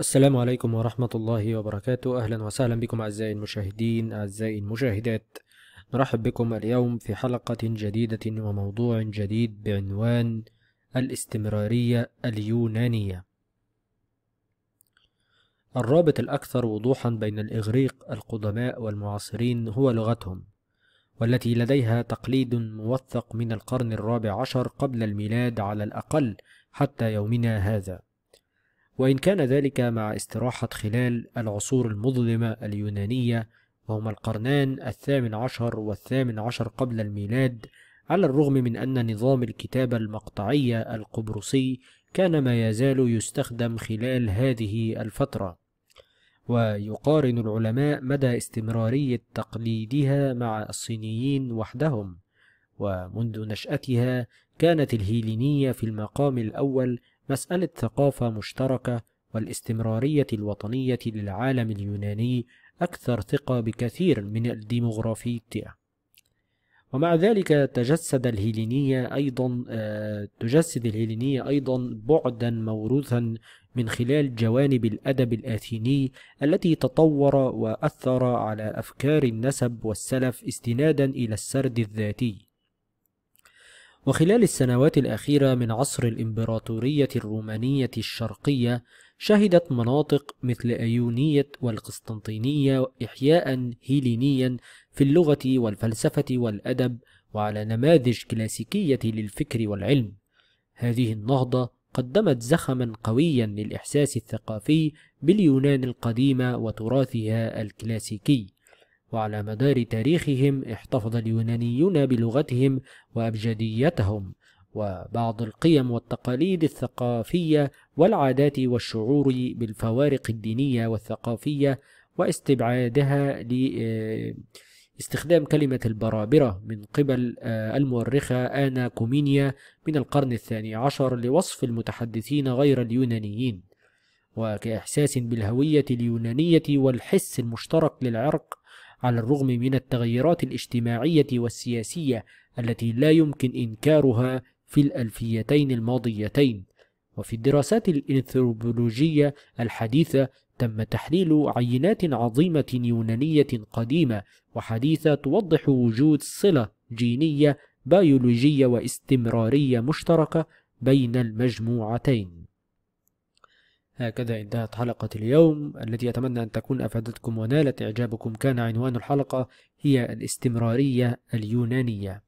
السلام عليكم ورحمة الله وبركاته أهلا وسهلا بكم أعزائي المشاهدين أعزائي المشاهدات نرحب بكم اليوم في حلقة جديدة وموضوع جديد بعنوان الاستمرارية اليونانية الرابط الأكثر وضوحا بين الإغريق القدماء والمعاصرين هو لغتهم والتي لديها تقليد موثق من القرن الرابع عشر قبل الميلاد على الأقل حتى يومنا هذا وإن كان ذلك مع استراحة خلال العصور المظلمة اليونانية وهما القرنان الثامن عشر والثامن عشر قبل الميلاد على الرغم من أن نظام الكتابة المقطعية القبرصي كان ما يزال يستخدم خلال هذه الفترة ويقارن العلماء مدى استمرارية تقليدها مع الصينيين وحدهم ومنذ نشأتها كانت الهيلينية في المقام الأول مسألة ثقافة مشتركة والاستمرارية الوطنية للعالم اليوناني أكثر ثقة بكثير من الديموغرافية ومع ذلك تجسد الهيلينية أيضا آه، تجسد الهيلينية أيضا بعدا موروثا من خلال جوانب الأدب الآثيني التي تطور وأثر على أفكار النسب والسلف استنادا إلى السرد الذاتي وخلال السنوات الأخيرة من عصر الإمبراطورية الرومانية الشرقية شهدت مناطق مثل أيونية والقسطنطينية إحياء هيلينيا في اللغة والفلسفة والأدب وعلى نماذج كلاسيكية للفكر والعلم هذه النهضة قدمت زخما قويا للإحساس الثقافي باليونان القديمة وتراثها الكلاسيكي وعلى مدار تاريخهم احتفظ اليونانيون بلغتهم وأبجديتهم وبعض القيم والتقاليد الثقافية والعادات والشعور بالفوارق الدينية والثقافية واستبعادها لاستخدام آه، كلمة البرابرة من قبل آه، المؤرخة آنا كومينيا من القرن الثاني عشر لوصف المتحدثين غير اليونانيين وكإحساس بالهوية اليونانية والحس المشترك للعرق على الرغم من التغيرات الاجتماعية والسياسية التي لا يمكن إنكارها في الألفيتين الماضيتين وفي الدراسات الإنثروبولوجية الحديثة تم تحليل عينات عظيمة يونانية قديمة وحديثة توضح وجود صلة جينية بيولوجية واستمرارية مشتركة بين المجموعتين هكذا انتهت حلقة اليوم التي أتمنى أن تكون أفادتكم ونالت إعجابكم كان عنوان الحلقة هي الاستمرارية اليونانية